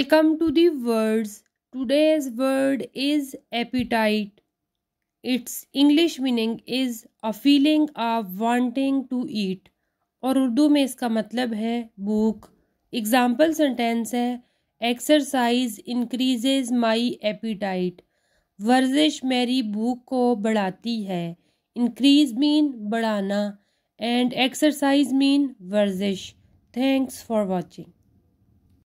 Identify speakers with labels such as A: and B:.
A: I come to the words. Today's word is appetite. Its English meaning is a feeling of wanting to eat. और उर्दू में इसका मतलब है भूख example sentence है एक्सरसाइज इंक्रीजेज माई एपीटाइट वर्जिश मेरी भूख को बढ़ाती है इंक्रीज मीन बढ़ाना एंड एक्सरसाइज मीन वर्जिश थैंक्स फॉर वॉचिंग